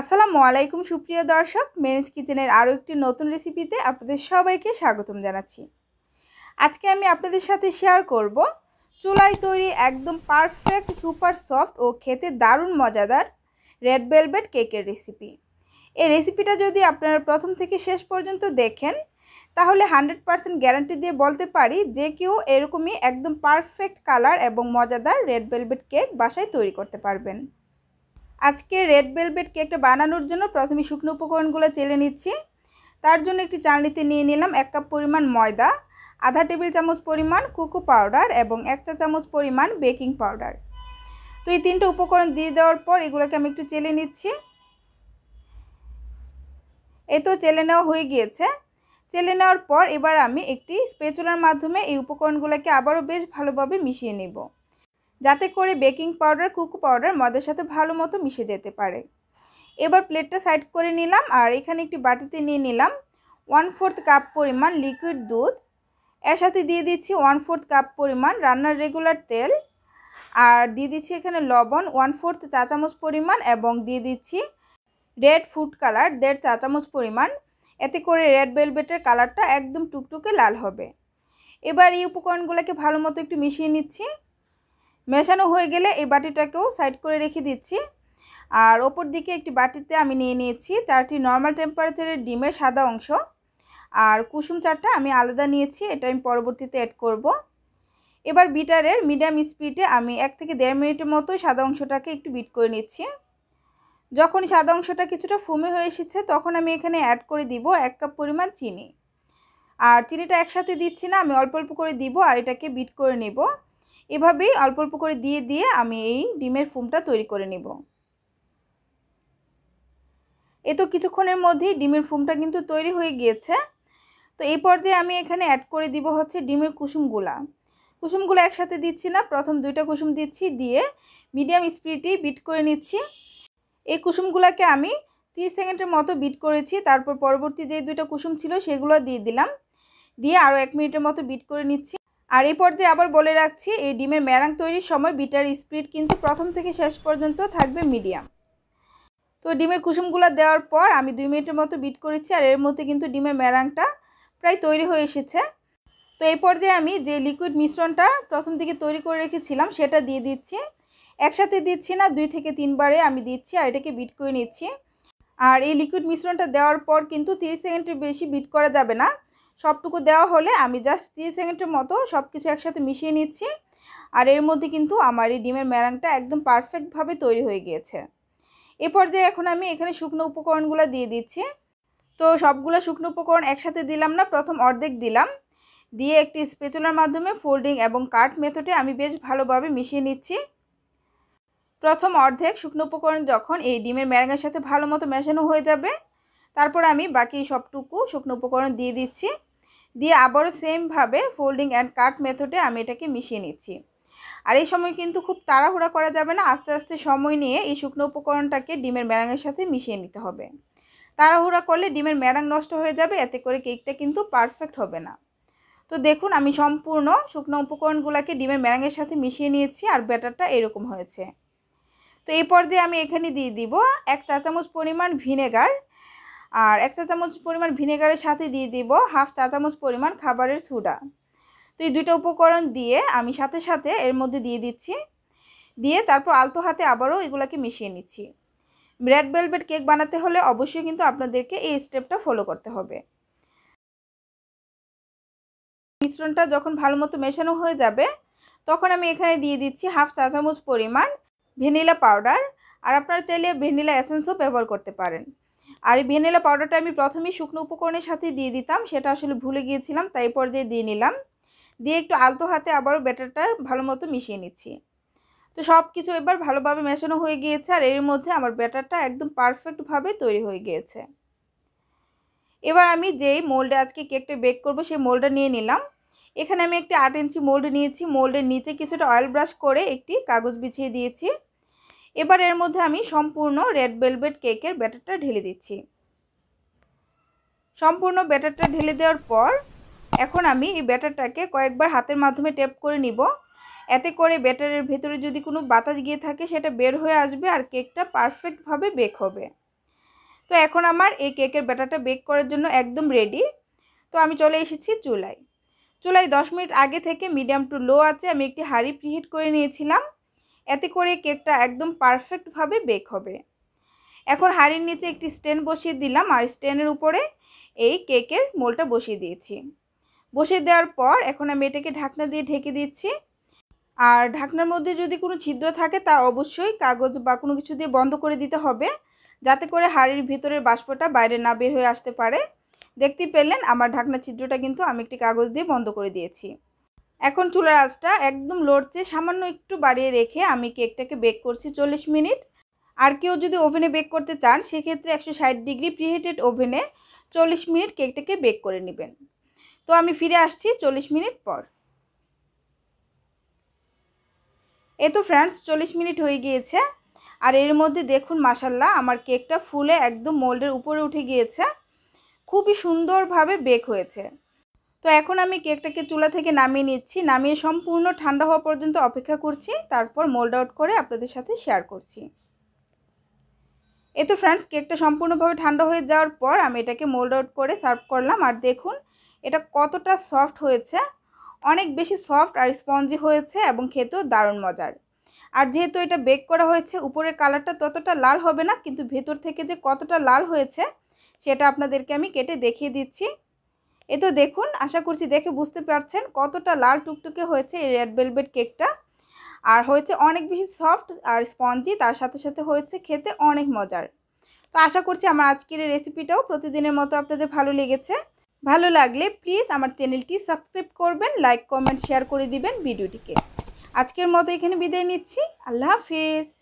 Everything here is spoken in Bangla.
আসসালামু আলাইকুম সুপ্রিয় দর্শক মেরিজ কিচেনের আরও একটি নতুন রেসিপিতে আপনাদের সবাইকে স্বাগতম জানাচ্ছি আজকে আমি আপনাদের সাথে শেয়ার করব চুলায় তৈরি একদম পারফেক্ট সুপার সফট ও খেতে দারুণ মজাদার রেড ভেলভেট কেকের রেসিপি এই রেসিপিটা যদি আপনারা প্রথম থেকে শেষ পর্যন্ত দেখেন তাহলে হান্ড্রেড পারসেন্ট গ্যারান্টি দিয়ে বলতে পারি যে কেউ এরকমই একদম পারফেক্ট কালার এবং মজাদার রেড ভেলভেট কেক বাসায় তৈরি করতে পারবেন আজকে রেড বেলভেট কেকটা বানানোর জন্য প্রথমে শুকনো উপকরণগুলো চেলে নিচ্ছি তার জন্য একটি চালনিতে নিয়ে নিলাম এক কাপ পরিমাণ ময়দা আধা টেবিল চামচ পরিমাণ কুকু পাউডার এবং এক চা চামচ পরিমাণ বেকিং পাউডার তো এই তিনটে উপকরণ দিয়ে দেওয়ার পর এগুলোকে আমি একটু চেলে নিচ্ছি এ তো চেলে নেওয়া হয়ে গিয়েছে চেলে নেওয়ার পর এবার আমি একটি স্পেচুলার মাধ্যমে এই উপকরণগুলোকে আবারও বেশ ভালোভাবে মিশিয়ে নেব যাতে করে বেকিং পাউডার কুকু পাউডার মদের সাথে ভালো মতো মিশে যেতে পারে এবার প্লেটটা সাইড করে নিলাম আর এখানে একটি বাটিতে নিয়ে নিলাম ওয়ান ফোর্থ কাপ পরিমাণ লিকুইড দুধ এর সাথে দিয়ে দিচ্ছি ওয়ান ফোর্থ কাপ পরিমাণ রান্নার রেগুলার তেল আর দিয়ে দিচ্ছি এখানে লবণ ওয়ান ফোর্থ চা চামচ পরিমাণ এবং দিয়ে দিচ্ছি রেড ফুড কালার দেড় চা চামচ পরিমাণ এতে করে রেড বেলভেটের কালারটা একদম টুকটুকে লাল হবে এবার এই উপকরণগুলোকে ভালো মতো একটু মিশিয়ে নিচ্ছি মেশানো হয়ে গেলে এই বাটিটাকেও সাইড করে রেখে দিচ্ছি আর ওপর দিকে একটি বাটিতে আমি নিয়ে নিয়েছি চারটি নর্মাল টেম্পারেচারের ডিমের সাদা অংশ আর কুসুম চারটা আমি আলাদা নিয়েছি এটা আমি পরবর্তীতে অ্যাড করব। এবার বিটারের মিডিয়াম স্পিডে আমি এক থেকে দেড় মিনিটের মতোই সাদা অংশটাকে একটু বিট করে নিচ্ছি যখন সাদা অংশটা কিছুটা ফুমে হয়ে এসেছে তখন আমি এখানে অ্যাড করে দিব এক কাপ পরিমাণ চিনি আর চিনিটা একসাথে দিচ্ছি না আমি অল্প অল্প করে দিব আর এটাকে বিট করে নেব এভাবেই অল্প অল্প করে দিয়ে দিয়ে আমি এই ডিমের ফুমটা তৈরি করে নিব এ তো কিছুক্ষণের মধ্যেই ডিমের ফুমটা কিন্তু তৈরি হয়ে গিয়েছে তো এই পর্যায়ে আমি এখানে অ্যাড করে দিব হচ্ছে ডিমের কুসুমগুলা কুসুমগুলো একসাথে দিচ্ছি না প্রথম দুইটা কুসুম দিচ্ছি দিয়ে মিডিয়াম স্পিডেই বিট করে নিচ্ছি এই কুসুমগুলোকে আমি তিরিশ সেকেন্ডের মতো বিট করেছি তারপর পরবর্তী যে দুইটা কুসুম ছিল সেগুলো দিয়ে দিলাম দিয়ে আরও এক মিনিটের মতো বিট করে নিচ্ছি আর এই পর্যায়ে আবার বলে রাখছি এই ডিমের ম্যারাং তৈরির সময় বিটার স্পিড কিন্তু প্রথম থেকে শেষ পর্যন্ত থাকবে মিডিয়াম তো ডিমের কুসুমগুলো দেওয়ার পর আমি দুই মিনিটের মতো বিট করেছি আর এর মধ্যে কিন্তু ডিমের ম্যারাংটা প্রায় তৈরি হয়ে এসেছে তো এই পর্যায়ে আমি যে লিকুইড মিশ্রণটা প্রথম দিকে তৈরি করে রেখেছিলাম সেটা দিয়ে দিচ্ছি একসাথে দিচ্ছি না দুই থেকে তিনবারে আমি দিচ্ছি আর এটাকে বিট করে নিচ্ছি আর এই লিকুইড মিশ্রণটা দেওয়ার পর কিন্তু তিরিশ সেকেন্ডের বেশি বিট করা যাবে না সবটুকু দেওয়া হলে আমি জাস্ট তিরিশ সেকেন্ডের মতো সব কিছু একসাথে মিশিয়ে নিচ্ছি আর এর মধ্যে কিন্তু আমার এই ডিমের ম্যারাংটা একদম পারফেক্টভাবে তৈরি হয়ে গিয়েছে এ পর্যায়ে এখন আমি এখানে শুকনো উপকরণগুলো দিয়ে দিচ্ছি তো সবগুলো শুকনো উপকরণ একসাথে দিলাম না প্রথম অর্ধেক দিলাম দিয়ে একটি স্পেচুলার মাধ্যমে ফোল্ডিং এবং কাট মেথডে আমি বেশ ভালোভাবে মিশিয়ে নিচ্ছি প্রথম অর্ধেক শুকনো উপকরণ যখন এই ডিমের ম্যারাঙ্গের সাথে ভালো মতো মেশানো হয়ে যাবে তারপর আমি বাকি সবটুকু শুকনো উপকরণ দিয়ে দিচ্ছি দিয়ে আবারও সেমভাবে ফোল্ডিং অ্যান্ড কাট মেথডে আমি এটাকে মিশিয়ে নিচ্ছি আর এই সময় কিন্তু খুব তাড়াহুড়া করা যাবে না আস্তে আস্তে সময় নিয়ে এই শুকনো উপকরণটাকে ডিমের ম্যারাঙের সাথে মিশিয়ে নিতে হবে তাড়াহুড়া করলে ডিমের ম্যারাং নষ্ট হয়ে যাবে এতে করে কেকটা কিন্তু পারফেক্ট হবে না তো দেখুন আমি সম্পূর্ণ শুকনো উপকরণগুলোকে ডিমের ম্যারাঙের সাথে মিশিয়ে নিয়েছি আর ব্যাটারটা এরকম হয়েছে তো এই পর্যায়ে আমি এখানে দিয়ে দিব এক চা চামচ পরিমাণ ভিনেগার আর এক চা চামচ পরিমাণ ভিনেগারের সাথে দিয়ে দিব হাফ চা চামচ পরিমাণ খাবারের সোডা তো এই দুইটা উপকরণ দিয়ে আমি সাথে সাথে এর মধ্যে দিয়ে দিচ্ছি দিয়ে তারপর আলতো হাতে আবারও এগুলোকে মিশিয়ে নিচ্ছি ব্রেড বেলভেট কেক বানাতে হলে অবশ্যই কিন্তু আপনাদেরকে এই স্টেপটা ফলো করতে হবে মিশ্রণটা যখন ভালো মতো মেশানো হয়ে যাবে তখন আমি এখানে দিয়ে দিচ্ছি হাফ চা চামচ পরিমাণ ভ্যানিলা পাউডার আর আপনারা চাইলে ভ্যানিলা এসেন্সও ব্যবহার করতে পারেন আর এই ভ্যানিলা পাউডারটা আমি প্রথমেই শুকনো উপকরণের সাথে দিয়ে দিতাম সেটা আসলে ভুলে গিয়েছিলাম তাই পর্যায়ে দিয়ে নিলাম দিয়ে একটু আলতো হাতে আবারও ব্যাটারটা ভালো মতো মিশিয়ে নিচ্ছি তো সব কিছু এবার ভালোভাবে মেশানো হয়ে গিয়েছে আর এর মধ্যে আমার ব্যাটারটা একদম পারফেক্টভাবে তৈরি হয়ে গিয়েছে এবার আমি যেই মোল্ডে আজকে কেকটা বেক করব সেই মোল্ডটা নিয়ে নিলাম এখানে আমি একটি আট ইঞ্চি মোল্ড নিয়েছি মোল্ডের নিচে কিছুটা অয়েল ব্রাশ করে একটি কাগজ বিছিয়ে দিয়েছি এবার এর মধ্যে আমি সম্পূর্ণ রেড ভেলভেট কেকের ব্যাটারটা ঢেলে দিচ্ছি সম্পূর্ণ ব্যাটারটা ঢেলে দেওয়ার পর এখন আমি এই ব্যাটারটাকে কয়েকবার হাতের মাধ্যমে টেপ করে নিব এতে করে ব্যাটারের ভেতরে যদি কোনো বাতাস গিয়ে থাকে সেটা বের হয়ে আসবে আর কেকটা পারফেক্টভাবে বেক হবে তো এখন আমার এই কেকের ব্যাটারটা বেক করার জন্য একদম রেডি তো আমি চলে এসেছি চুলায় চুলায় দশ মিনিট আগে থেকে মিডিয়াম টু লো আছে আমি একটি হাঁড়ি প্রিহিট করে নিয়েছিলাম এতে করে কেকটা একদম পারফেক্টভাবে বেক হবে এখন হাড়ির নিচে একটি স্ট্যান্ড বসিয়ে দিলাম আর স্ট্যান্ডের উপরে এই কেকের মোলটা বসিয়ে দিয়েছি বসিয়ে দেওয়ার পর এখন আমি এটাকে ঢাকনা দিয়ে ঢেকে দিচ্ছি আর ঢাকনার মধ্যে যদি কোনো ছিদ্র থাকে তা অবশ্যই কাগজ বা কোনো কিছু দিয়ে বন্ধ করে দিতে হবে যাতে করে হাড়ির ভিতরের বাষ্পটা বাইরে না বের হয়ে আসতে পারে দেখতে পেলেন আমার ঢাকনা ছিদ্রটা কিন্তু আমি একটি কাগজ দিয়ে বন্ধ করে দিয়েছি এখন চুলার আঁচটা একদম লড়ছে সামান্য একটু বাড়িয়ে রেখে আমি কেকটাকে বেক করছি চল্লিশ মিনিট আর কেউ যদি ওভেনে বেক করতে চান সেক্ষেত্রে একশো ষাট ডিগ্রি প্রিহিটেড ওভেনে চল্লিশ মিনিট কেকটাকে বেক করে নেবেন তো আমি ফিরে আসছি চল্লিশ মিনিট পর এ তো ফ্রেন্ডস চল্লিশ মিনিট হয়ে গিয়েছে আর এর মধ্যে দেখুন মাসাল্লাহ আমার কেকটা ফুলে একদম মোল্ডের উপরে উঠে গিয়েছে খুবই সুন্দরভাবে বেক হয়েছে তো এখন আমি কেকটাকে চুলা থেকে নামিয়ে নিচ্ছি নামিয়ে সম্পূর্ণ ঠান্ডা হওয়া পর্যন্ত অপেক্ষা করছি তারপর মোল্ড আউট করে আপনাদের সাথে শেয়ার করছি এ তো ফ্রেন্ডস কেকটা সম্পূর্ণভাবে ঠান্ডা হয়ে যাওয়ার পর আমি এটাকে মোল্ড আউট করে সার্ভ করলাম আর দেখুন এটা কতটা সফট হয়েছে অনেক বেশি সফট আর স্পঞ্জি হয়েছে এবং খেতেও দারুণ মজার আর যেহেতু এটা বেক করা হয়েছে উপরের কালারটা ততটা লাল হবে না কিন্তু ভেতর থেকে যে কতটা লাল হয়েছে সেটা আপনাদেরকে আমি কেটে দেখিয়ে দিচ্ছি এ তো দেখুন আশা করছি দেখে বুঝতে পারছেন কতটা লাল টুকটুকে হয়েছে এই রেড ভেলভেট কেকটা আর হয়েছে অনেক বেশি সফট আর স্পঞ্জি তার সাথে সাথে হয়েছে খেতে অনেক মজার তো আশা করছি আমার আজকের এই রেসিপিটাও প্রতিদিনের মতো আপনাদের ভালো লেগেছে ভালো লাগলে প্লিজ আমার চ্যানেলটি সাবস্ক্রাইব করবেন লাইক কমেন্ট শেয়ার করে দিবেন ভিডিওটিকে আজকের মতো এখানে বিদায় নিচ্ছি আল্লাহ হাফিজ